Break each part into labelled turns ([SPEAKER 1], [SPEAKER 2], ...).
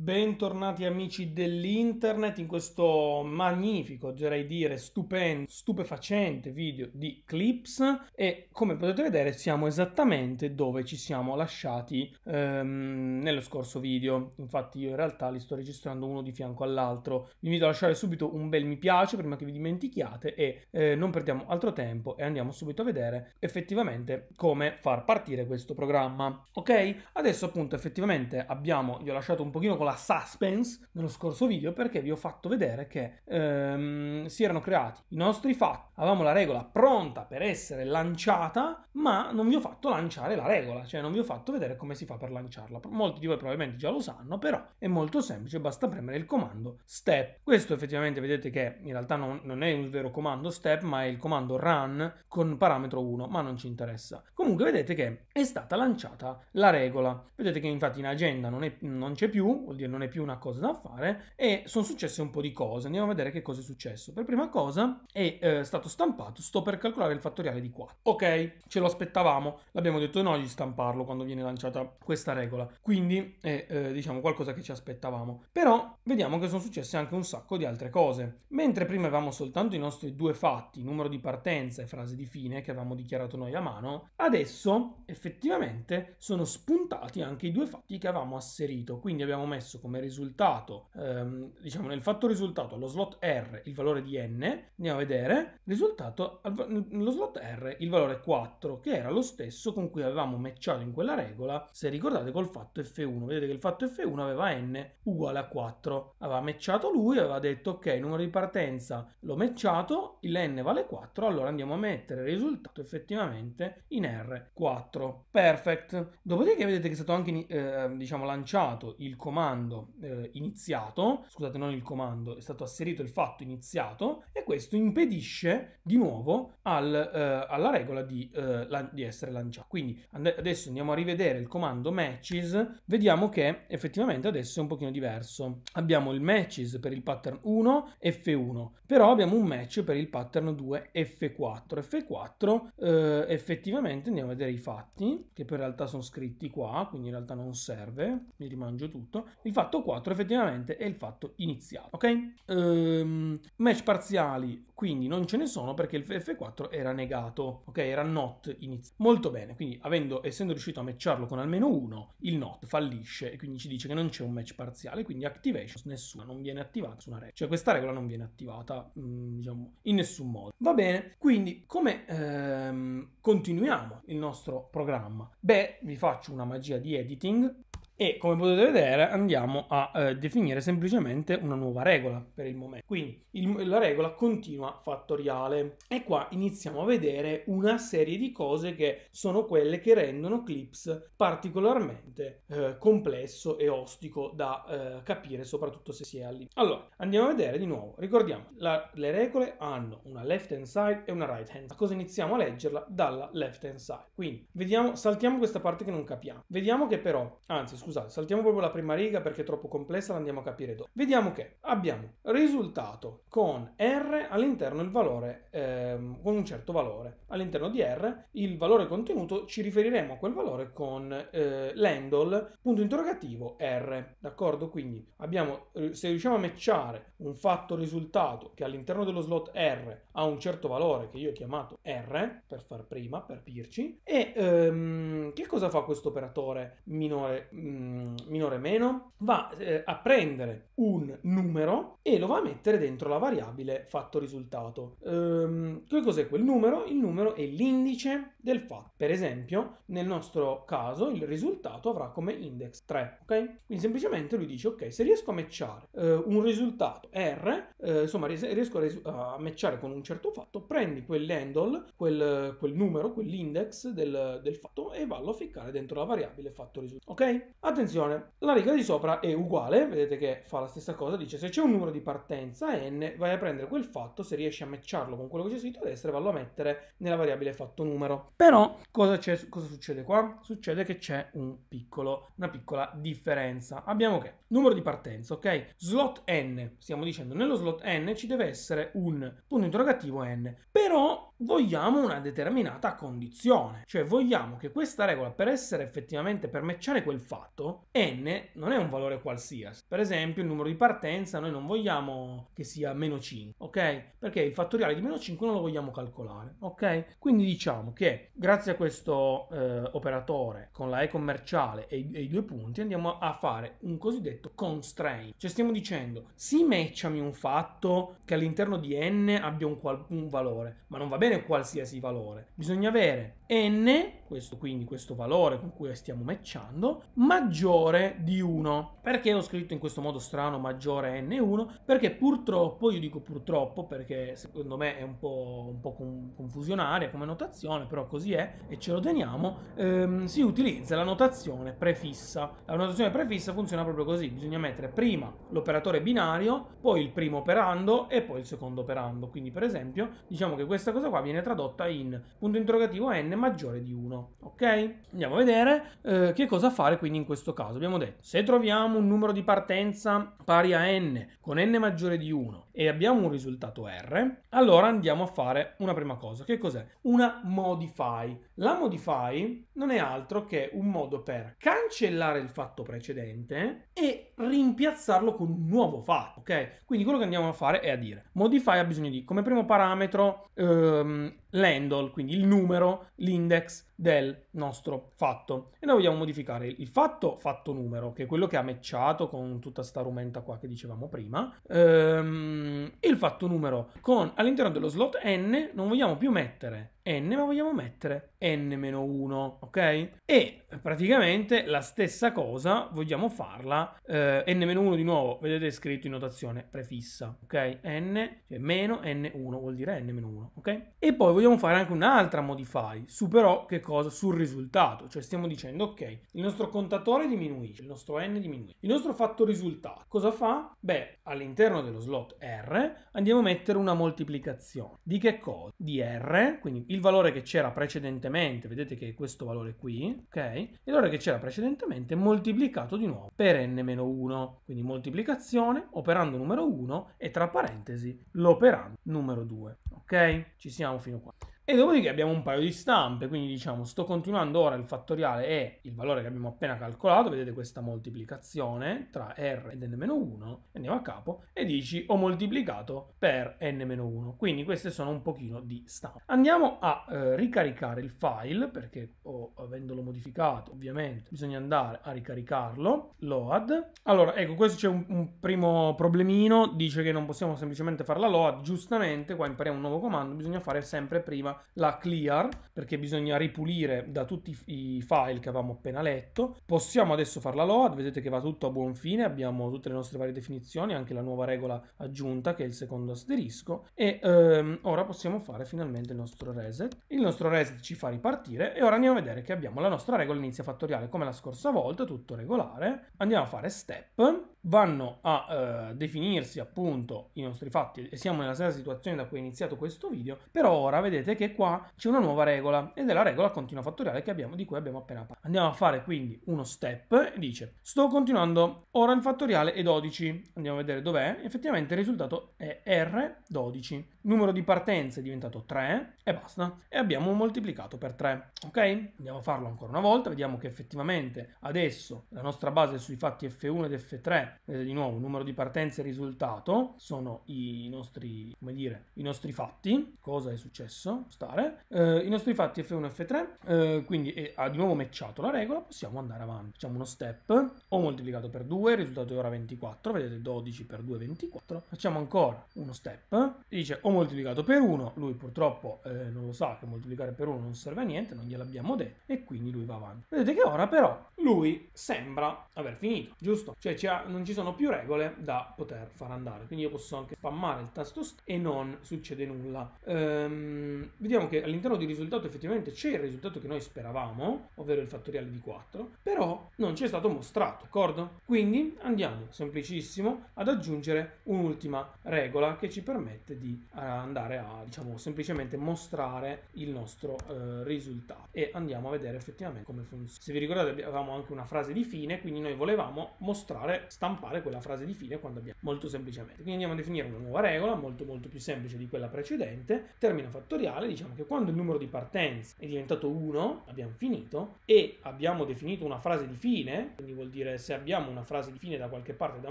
[SPEAKER 1] Bentornati amici dell'internet in questo magnifico, oserei dire stupendo, stupefacente video di clips e come potete vedere siamo esattamente dove ci siamo lasciati ehm, nello scorso video. Infatti io in realtà li sto registrando uno di fianco all'altro. Vi invito a lasciare subito un bel mi piace prima che vi dimentichiate e eh, non perdiamo altro tempo e andiamo subito a vedere effettivamente come far partire questo programma. Ok? Adesso appunto effettivamente abbiamo, gli ho lasciato un pochino con la la suspense nello scorso video perché vi ho fatto vedere che ehm, si erano creati i nostri fatti, avevamo la regola pronta per essere lanciata, ma non vi ho fatto lanciare la regola, cioè non vi ho fatto vedere come si fa per lanciarla. Molti di voi probabilmente già lo sanno, però è molto semplice, basta premere il comando step. Questo effettivamente vedete che in realtà non, non è un vero comando step, ma è il comando run con parametro 1, ma non ci interessa. Comunque vedete che è stata lanciata la regola. Vedete che infatti in agenda non, è, non c'è più, soldi e non è più una cosa da fare e sono successe un po' di cose. Andiamo a vedere che cosa è successo. Per prima cosa è eh, stato stampato, sto per calcolare il fattoriale di 4. Ok, ce lo aspettavamo, l'abbiamo detto noi di stamparlo quando viene lanciata questa regola, quindi è eh, diciamo qualcosa che ci aspettavamo. Però vediamo che sono successe anche un sacco di altre cose. Mentre prima avevamo soltanto i nostri due fatti, numero di partenza e frase di fine che avevamo dichiarato noi a mano, adesso effettivamente sono spuntati anche i due fatti che avevamo asserito, quindi abbiamo messo espresso come risultato, ehm, diciamo nel fatto risultato allo slot R il valore di n, andiamo a vedere, risultato al, nello slot R il valore 4, che era lo stesso con cui avevamo matchato in quella regola, se ricordate col fatto F1, vedete che il fatto F1 aveva n uguale a 4, aveva matchato lui, aveva detto ok, numero di partenza l'ho matchato, il n vale 4, allora andiamo a mettere il risultato effettivamente in R4. Perfect. Dopodiché vedete che è stato anche eh, diciamo lanciato il comando comando eh, iniziato, scusate non il comando, è stato asserito il fatto iniziato e questo impedisce di nuovo al, eh, alla regola di, eh, la, di, essere lanciato. Quindi and- adesso andiamo a rivedere il comando matches, vediamo che effettivamente adesso è un pochino diverso. Abbiamo il matches per il pattern 1 F1, però abbiamo un match per il pattern 2 F4. F4 effettivamente andiamo a vedere i fatti che per realtà sono scritti qua, quindi in realtà non serve, mi rimangio tutto. Il fatto 4 effettivamente è il fatto iniziale, ok? Um, match parziali quindi non ce ne sono perché il F4 era negato, ok? Era not iniziale. Molto bene, quindi avendo, essendo riuscito a matcharlo con almeno uno, il not fallisce e quindi ci dice che non c'è un match parziale, quindi activation nessuna, non viene attivata una regola. Cioè questa regola non viene attivata, mh, mm, diciamo, in nessun modo. Va bene, quindi come ehm, continuiamo il nostro programma? Beh, vi faccio una magia di editing e come potete vedere andiamo a eh, definire semplicemente una nuova regola per il momento. Quindi il, la regola continua fattoriale e qua iniziamo a vedere una serie di cose che sono quelle che rendono Clips particolarmente eh, complesso e ostico da eh, capire soprattutto se si è lì. Allora andiamo a vedere di nuovo, ricordiamo la, le regole hanno una left hand side e una right hand. La cosa iniziamo a leggerla dalla left hand side. Quindi vediamo, saltiamo questa parte che non capiamo. Vediamo che però, anzi scusate, scusate, saltiamo proprio la prima riga perché è troppo complessa, la andiamo a capire dopo. Vediamo che abbiamo risultato con R all'interno il valore, ehm, con un certo valore. All'interno di R il valore contenuto ci riferiremo a quel valore con eh, l'handle, punto interrogativo R, d'accordo? Quindi abbiamo, eh, se riusciamo a matchare un fatto risultato che all'interno dello slot R ha un certo valore che io ho chiamato R, per far prima, per dirci, e ehm, che cosa fa questo operatore minore? Mh, mm, mh, mm, minore meno, va eh, a prendere un numero e lo va a mettere dentro la variabile fatto risultato. Ehm, che cos'è quel numero? Il numero è l'indice del fatto. Per esempio, nel nostro caso il risultato avrà come index 3, ok? Quindi semplicemente lui dice, ok, se riesco a matchare eh, un risultato R, eh, insomma, riesco a, ris- a matchare con un certo fatto, prendi quell'handle, quel, quel numero, quell'index del, del fatto e vallo a ficcare dentro la variabile fatto risultato, ok? Attenzione, la riga di sopra è uguale, vedete che fa la stessa cosa, dice se c'è un numero di partenza n, vai a prendere quel fatto, se riesci a matcharlo con quello che c'è scritto a destra, vallo a mettere nella variabile fatto numero. Però cosa, cosa succede qua? Succede che c'è un piccolo, una piccola differenza. Abbiamo che? Numero di partenza, ok? Slot n, stiamo dicendo, nello slot n ci deve essere un punto interrogativo n, però vogliamo una determinata condizione, cioè vogliamo che questa regola per essere effettivamente per matchare quel fatto, n non è un valore qualsiasi. Per esempio, il numero di partenza noi non vogliamo che sia meno 5, ok? Perché il fattoriale di meno 5 non lo vogliamo calcolare, ok? Quindi diciamo che grazie a questo eh, operatore con la e commerciale e i, e i due punti andiamo a fare un cosiddetto constraint, cioè stiamo dicendo si matchami un fatto che all'interno di n abbia un, qual- un valore, ma non va bene avere qualsiasi valore, bisogna avere n, questo quindi questo valore con cui stiamo matchando, maggiore di 1. Perché ho scritto in questo modo strano maggiore n1? Perché purtroppo, io dico purtroppo perché secondo me è un po', un po confusionaria come notazione, però così è e ce lo teniamo, ehm, si utilizza la notazione prefissa. La notazione prefissa funziona proprio così, bisogna mettere prima l'operatore binario, poi il primo operando e poi il secondo operando. Quindi per esempio diciamo che questa cosa qua qua viene tradotta in punto interrogativo n maggiore di 1. Ok? Andiamo a vedere eh, che cosa fare quindi in questo caso. Abbiamo detto se troviamo un numero di partenza pari a n con n maggiore di 1 e abbiamo un risultato r, allora andiamo a fare una prima cosa. Che cos'è? Una modify. La modify non è altro che un modo per cancellare il fatto precedente e rimpiazzarlo con un nuovo fatto, ok? Quindi quello che andiamo a fare è a dire modify ha bisogno di come primo parametro eh, um, l'handle, quindi il numero, l'index del nostro fatto. E noi vogliamo modificare il fatto fatto numero, che è quello che ha matchato con tutta sta rumenta qua che dicevamo prima, ehm, il fatto numero con all'interno dello slot n non vogliamo più mettere n, ma vogliamo mettere n-1, ok? E praticamente la stessa cosa vogliamo farla, eh, n-1 di nuovo, vedete scritto in notazione prefissa, ok? n, cioè meno n1 vuol dire n-1, ok? E poi vogliamo fare anche un'altra modify su però che cosa? Sul risultato, cioè stiamo dicendo ok, il nostro contatore diminuisce, il nostro n diminuisce, il nostro fatto risultato cosa fa? Beh, all'interno dello slot r andiamo a mettere una moltiplicazione di che cosa? Di r, quindi il il valore che c'era precedentemente, vedete che è questo valore qui, ok? Il valore che c'era precedentemente moltiplicato di nuovo per n-1, quindi moltiplicazione, operando numero 1 e tra parentesi l'operando numero 2, ok? Ci siamo fino qua. E dopodiché abbiamo un paio di stampe, quindi diciamo sto continuando ora il fattoriale e il valore che abbiamo appena calcolato, vedete questa moltiplicazione tra r ed n-1, andiamo a capo, e dici ho moltiplicato per n-1, quindi queste sono un pochino di stampe. Andiamo a eh, ricaricare il file, perché oh, avendolo modificato ovviamente bisogna andare a ricaricarlo, load. Allora ecco questo c'è un, un primo problemino, dice che non possiamo semplicemente fare la load, giustamente qua impariamo un nuovo comando, bisogna fare sempre prima la clear perché bisogna ripulire da tutti i file che avevamo appena letto. Possiamo adesso farla load, vedete che va tutto a buon fine, abbiamo tutte le nostre varie definizioni, anche la nuova regola aggiunta che è il secondo asterisco e ehm, ora possiamo fare finalmente il nostro reset. Il nostro reset ci fa ripartire e ora andiamo a vedere che abbiamo la nostra regola inizia fattoriale come la scorsa volta, tutto regolare. Andiamo a fare step, vanno a eh, definirsi appunto i nostri fatti e siamo nella stessa situazione da cui è iniziato questo video, però ora vedete che anche qua c'è una nuova regola ed è la regola continua fattoriale abbiamo, di cui abbiamo appena parlato. Andiamo a fare quindi uno step e dice sto continuando, ora il fattoriale è 12, andiamo a vedere dov'è, effettivamente il risultato è R12, numero di partenze è diventato 3 e basta e abbiamo moltiplicato per 3, ok? Andiamo a farlo ancora una volta, vediamo che effettivamente adesso la nostra base sui fatti F1 ed F3, vedete di nuovo numero di partenze e risultato sono i nostri, come dire, i nostri fatti, cosa è successo? spostare. Eh, I nostri fatti F1 F3, eh, quindi ha ah, di nuovo matchato la regola, possiamo andare avanti. Facciamo uno step, ho moltiplicato per 2, il risultato è ora 24, vedete 12 per 2 è 24. Facciamo ancora uno step, dice ho moltiplicato per 1, lui purtroppo eh, non lo sa che moltiplicare per 1 non serve a niente, non gliel'abbiamo detto, e quindi lui va avanti. Vedete che ora però lui sembra aver finito, giusto? Cioè ci ha, non ci sono più regole da poter far andare, quindi io posso anche spammare il tasto e non succede nulla. Ehm, vediamo che all'interno del risultato effettivamente c'è il risultato che noi speravamo, ovvero il fattoriale di 4, però non ci è stato mostrato, d'accordo? Quindi andiamo, semplicissimo, ad aggiungere un'ultima regola che ci permette di eh, andare a, diciamo, semplicemente mostrare il nostro eh, risultato e andiamo a vedere effettivamente come funziona. Se vi ricordate avevamo anche una frase di fine, quindi noi volevamo mostrare, stampare quella frase di fine quando abbiamo, molto semplicemente. Quindi andiamo a definire una nuova regola, molto molto più semplice di quella precedente, termine fattoriale, noi diciamo che quando il numero di partenza è diventato 1, abbiamo finito e abbiamo definito una frase di fine, quindi vuol dire se abbiamo una frase di fine da qualche parte da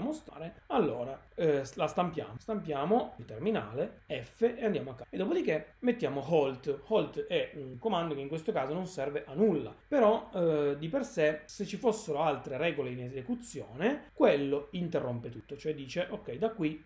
[SPEAKER 1] mostrare, allora eh, la stampiamo. Stampiamo il terminale F e andiamo a casa. E dopodiché mettiamo halt. Halt è un comando che in questo caso non serve a nulla, però eh, di per sé se ci fossero altre regole in esecuzione, quello interrompe tutto, cioè dice ok da qui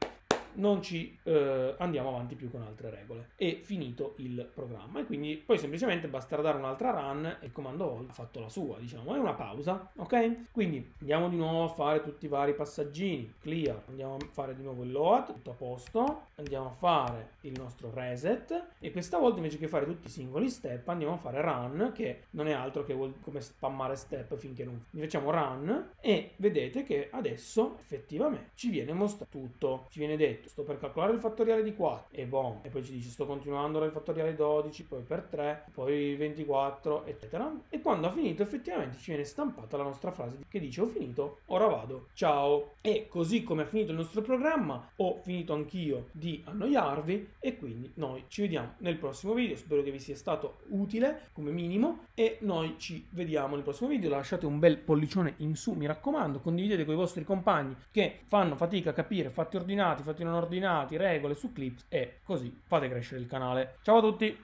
[SPEAKER 1] non ci eh, andiamo avanti più con altre regole. e finito il programma e quindi poi semplicemente basterà dare un'altra run e il comando all ha fatto la sua, diciamo, è una pausa, ok? Quindi andiamo di nuovo a fare tutti i vari passaggini, clear, andiamo a fare di nuovo il load, tutto a posto, andiamo a fare il nostro reset e questa volta invece che fare tutti i singoli step andiamo a fare run che non è altro che come spammare step finché non... Quindi facciamo run e vedete che adesso effettivamente ci viene mostrato tutto, ci viene detto detto sto per calcolare il fattoriale di 4 e boom e poi ci dice sto continuando il fattoriale 12, poi per 3, poi 24, eccetera. E quando ha finito effettivamente ci viene stampata la nostra frase che dice ho finito, ora vado, ciao. E così come ha finito il nostro programma, ho finito anch'io di annoiarvi e quindi noi ci vediamo nel prossimo video, spero che vi sia stato utile come minimo e noi ci vediamo nel prossimo video, lasciate un bel pollicione in su mi raccomando, condividete con i vostri compagni che fanno fatica a capire fatti ordinati, fatti non ordinati, regole su clips e così fate crescere il canale. Ciao a tutti!